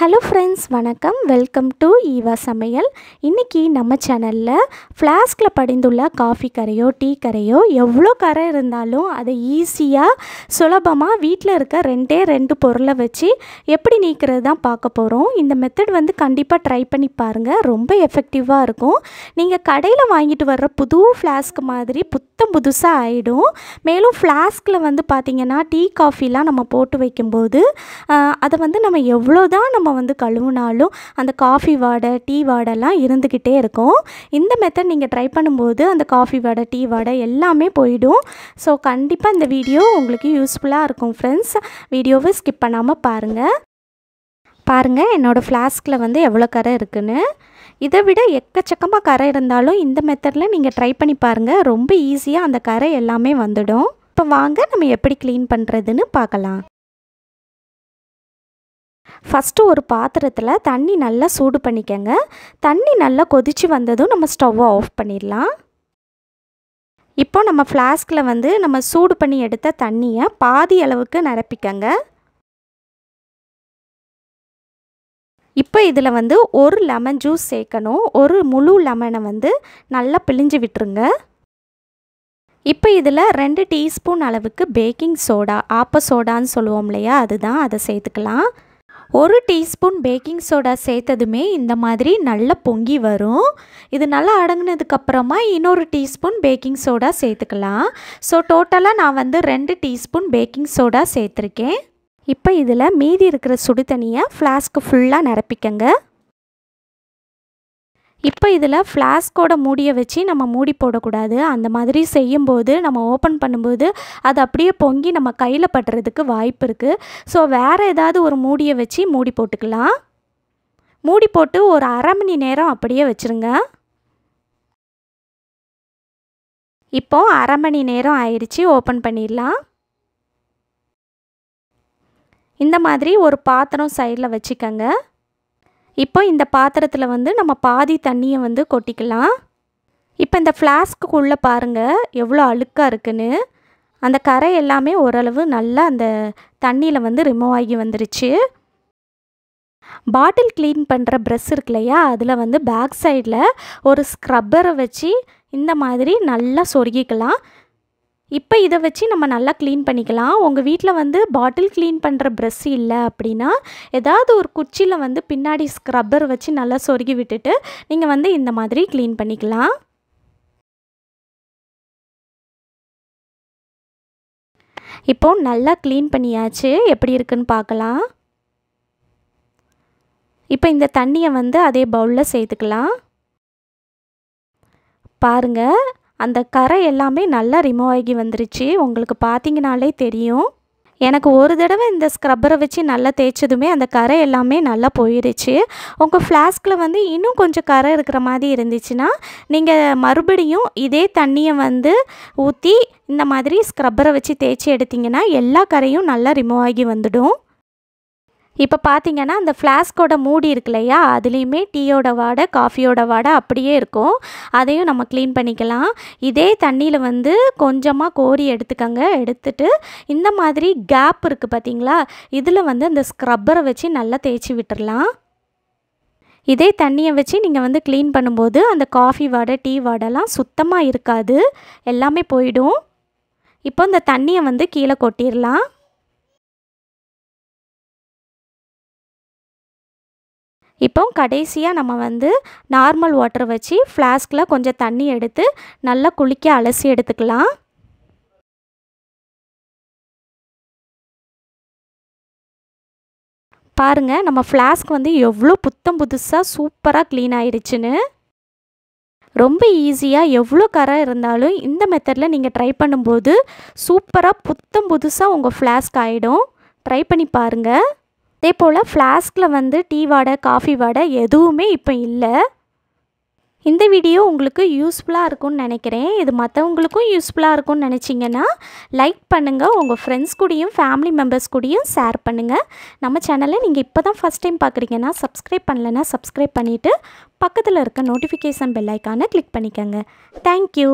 hello friends வணக்கம் welcome to Eva சமையல் இன்றைக்கி நம்ம சேனலில் ஃப்ளாஸ்கில் படிந்துள்ள காஃபி கரையோ டீ கரையோ எவ்வளோ கரை இருந்தாலும் அதை ஈஸியாக சுலபமாக வீட்டில் இருக்க ரெண்டே ரெண்டு பொருளை வச்சு எப்படி நீக்கிறது தான் பார்க்க போகிறோம் இந்த மெத்தட் வந்து கண்டிப்பாக ட்ரை பண்ணி பாருங்கள் ரொம்ப எஃபெக்டிவாக இருக்கும் நீங்கள் கடையில் வாங்கிட்டு வர்ற புது ஃப்ளாஸ்க் மாதிரி புத்தம் புதுசாக ஆகிடும் மேலும் ஃப்ளாஸ்கில் வந்து பார்த்திங்கன்னா டீ காஃபிலாம் நம்ம போட்டு வைக்கும்போது அதை வந்து நம்ம எவ்வளோ தான் நம்ம நம்ம வந்து கழுவுனாலும் அந்த காஃபி வாடை டீ வாடைலாம் இருந்துக்கிட்டே இருக்கும் இந்த மெத்தட் நீங்கள் ட்ரை பண்ணும்போது அந்த காஃபி வாடை டீ வாடை எல்லாமே போயிடும் ஸோ கண்டிப்பாக இந்த வீடியோ உங்களுக்கு யூஸ்ஃபுல்லாக இருக்கும் ஃப்ரெண்ட்ஸ் வீடியோவை ஸ்கிப் பண்ணாமல் பாருங்கள் பாருங்கள் என்னோடய ஃப்ளாஸ்கில் வந்து எவ்வளோ கரை இருக்குதுன்னு இதை விட எக்கச்சக்கமாக கரை இருந்தாலும் இந்த மெத்தடில் நீங்கள் ட்ரை பண்ணி பாருங்கள் ரொம்ப ஈஸியாக அந்த கரை எல்லாமே வந்துடும் இப்போ வாங்க நம்ம எப்படி க்ளீன் பண்ணுறதுன்னு பார்க்கலாம் ஃபஸ்ட்டு ஒரு பாத்திரத்தில் தண்ணி நல்லா சூடு பண்ணிக்கங்க தண்ணி நல்லா கொதித்து வந்ததும் நம்ம ஸ்டவ்வை ஆஃப் பண்ணிடலாம் இப்போ நம்ம ஃப்ளாஸ்கில் வந்து நம்ம சூடு பண்ணி எடுத்த தண்ணியை பாதி அளவுக்கு நிரப்பிக்கங்க இப்போ இதில் வந்து ஒரு லெமன் ஜூஸ் சேர்க்கணும் ஒரு முழு லெமனை வந்து நல்லா பிழிஞ்சு விட்டுருங்க இப்போ இதில் ரெண்டு டீஸ்பூன் அளவுக்கு பேக்கிங் சோடா ஆப்ப சோடான்னு சொல்லுவோம் இல்லையா அதுதான் அதை சேர்த்துக்கலாம் ஒரு டீஸ்பூன் பேக்கிங் சோடா சேர்த்ததுமே இந்த மாதிரி நல்லா பொங்கி வரும் இது நல்லா அடங்கினதுக்கப்புறமா இன்னொரு டீஸ்பூன் பேக்கிங் சோடா சேர்த்துக்கலாம் ஸோ டோட்டலாக நான் வந்து ரெண்டு டீஸ்பூன் பேக்கிங் சோடா சேர்த்துருக்கேன் இப்போ இதில் மீதி இருக்கிற சுடு தண்ணியை ஃப்ளாஸ்க்கு ஃபுல்லாக நிரப்பிக்கங்க இப்போ இதில் ஃப்ளாஸ்கோட மூடியை வச்சு நம்ம மூடி போடக்கூடாது அந்த மாதிரி செய்யும்போது நம்ம ஓப்பன் பண்ணும்போது அது அப்படியே பொங்கி நம்ம கையில் பட்டுறதுக்கு வாய்ப்பு இருக்குது ஸோ வேறு ஏதாவது ஒரு மூடியை வச்சு மூடி போட்டுக்கலாம் மூடி போட்டு ஒரு அரை மணி நேரம் அப்படியே வச்சுருங்க இப்போ அரை மணி நேரம் ஆயிடுச்சு ஓப்பன் பண்ணிடலாம் இந்த மாதிரி ஒரு பாத்திரம் சைடில் வச்சுக்கோங்க இப்போ இந்த பாத்திரத்தில் வந்து நம்ம பாதி தண்ணியை வந்து கொட்டிக்கலாம் இப்போ இந்த ஃப்ளாஸ்க்குள்ளே பாருங்கள் எவ்வளோ அழுக்காக இருக்குன்னு அந்த கரை எல்லாமே ஓரளவு நல்லா அந்த தண்ணியில் வந்து ரிமூவ் ஆகி வந்துருச்சு பாட்டில் க்ளீன் பண்ணுற ப்ரெஷ் இருக்கு இல்லையா அதில் வந்து பேக் சைடில் ஒரு ஸ்க்ரப்பரை வச்சு இந்த மாதிரி நல்லா சொருகிக்கலாம் இப்போ இதை வச்சு நம்ம நல்லா க்ளீன் பண்ணிக்கலாம் உங்கள் வீட்டில் வந்து பாட்டில் க்ளீன் பண்ணுற ப்ரெஷ் இல்லை அப்படின்னா ஏதாவது ஒரு குச்சியில் வந்து பின்னாடி ஸ்க்ரப்பர் வச்சு நல்லா சொருகி விட்டுட்டு நீங்கள் வந்து இந்த மாதிரி க்ளீன் பண்ணிக்கலாம் இப்போது நல்லா க்ளீன் பண்ணியாச்சு எப்படி இருக்குன்னு பார்க்கலாம் இப்போ இந்த தண்ணியை வந்து அதே பவுலில் சேர்த்துக்கலாம் பாருங்கள் அந்த கரை எல்லாமே நல்லா ரிமூவ் ஆகி வந்துருச்சு உங்களுக்கு பார்த்தீங்கனாலே தெரியும் எனக்கு ஒரு தடவை இந்த ஸ்க்ரப்பரை வச்சு நல்லா தேய்ச்சதுமே அந்த கரை எல்லாமே நல்லா போயிடுச்சு உங்கள் ஃப்ளாஸ்கில் வந்து இன்னும் கொஞ்சம் கரை இருக்கிற மாதிரி இருந்துச்சுன்னா நீங்கள் மறுபடியும் இதே தண்ணியை வந்து ஊற்றி இந்த மாதிரி ஸ்க்ரப்பரை வச்சு தேய்ச்சி எடுத்திங்கன்னா எல்லா கரையும் நல்லா ரிமூவ் ஆகி வந்துடும் இப்போ பார்த்தீங்கன்னா அந்த ஃப்ளாஸ்கோட மூடி இருக்கு இல்லையா அதுலேயுமே டீயோட வாடை காஃபியோட வாடை அப்படியே இருக்கும் அதையும் நம்ம க்ளீன் பண்ணிக்கலாம் இதே தண்ணியில் வந்து கொஞ்சமாக கோரி எடுத்துக்கங்க எடுத்துட்டு இந்த மாதிரி கேப் இருக்குது பார்த்தீங்களா இதில் வந்து அந்த ஸ்க்ரப்பரை வச்சு நல்லா தேய்ச்சி விட்டுடலாம் இதே தண்ணியை வச்சு நீங்கள் வந்து க்ளீன் பண்ணும்போது அந்த காஃபி வாடை டீ வாடைலாம் சுத்தமாக இருக்காது எல்லாமே போயிடும் இப்போ இந்த தண்ணியை வந்து கீழே கொட்டிடலாம் இப்போ கடைசியாக நம்ம வந்து நார்மல் வாட்டர் வச்சு ஃப்ளாஸ்கில் கொஞ்சம் தண்ணி எடுத்து நல்லா குளிக்க அலசி எடுத்துக்கலாம் பாருங்கள் நம்ம ஃப்ளாஸ்க் வந்து எவ்வளோ புத்தம் புதுசாக சூப்பராக க்ளீன் ஆயிடுச்சுன்னு ரொம்ப ஈஸியாக எவ்வளோ கரை இருந்தாலும் இந்த மெத்தடில் நீங்கள் ட்ரை பண்ணும்போது சூப்பராக புத்தம் புதுசாக உங்கள் ஃப்ளாஸ்க் ஆகிடும் ட்ரை பண்ணி பாருங்கள் அதே போல் ஃப்ளாஸ்கில் வந்து டீ வாடை காஃபி வாடை எதுவுமே இப்போ இல்லை இந்த வீடியோ உங்களுக்கு யூஸ்ஃபுல்லாக இருக்கும்னு நினைக்கிறேன் இது மற்றவங்களுக்கும் யூஸ்ஃபுல்லாக இருக்கும்னு நினச்சிங்கன்னா லைக் பண்ணுங்கள் உங்கள் ஃப்ரெண்ட்ஸ் கூடயும் ஃபேமிலி மெம்பர்ஸ் கூடயும் ஷேர் பண்ணுங்கள் நம்ம சேனலை நீங்கள் இப்போ தான் ஃபஸ்ட் டைம் பார்க்குறீங்கன்னா சப்ஸ்கிரைப் பண்ணலைன்னா சப்ஸ்கிரைப் பண்ணிவிட்டு பக்கத்தில் இருக்க நோட்டிஃபிகேஷன் பெல்லைக்கான கிளிக் பண்ணிக்கோங்க தேங்க்யூ